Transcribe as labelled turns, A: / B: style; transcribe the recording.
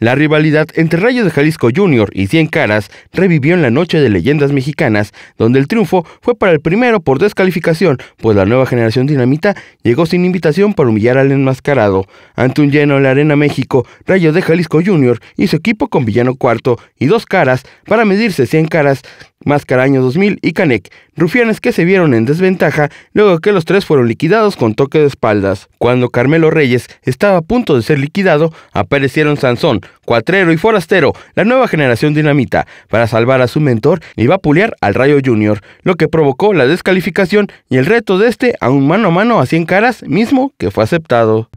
A: La rivalidad entre Rayo de Jalisco Jr. y Cien Caras revivió en la noche de leyendas mexicanas, donde el triunfo fue para el primero por descalificación, pues la nueva generación dinamita llegó sin invitación para humillar al enmascarado. Ante un lleno en la Arena México, Rayo de Jalisco Jr. y su equipo con Villano Cuarto y dos caras para medirse Cien Caras, Mascaraño 2000 y Canek, rufianes que se vieron en desventaja luego que los tres fueron liquidados con toque de espaldas. Cuando Carmelo Reyes estaba a punto de ser liquidado, aparecieron Sansón, Cuatrero y Forastero, la nueva generación dinamita, para salvar a su mentor y vapulear al Rayo Junior, lo que provocó la descalificación y el reto de este a un mano a mano a 100 caras mismo que fue aceptado.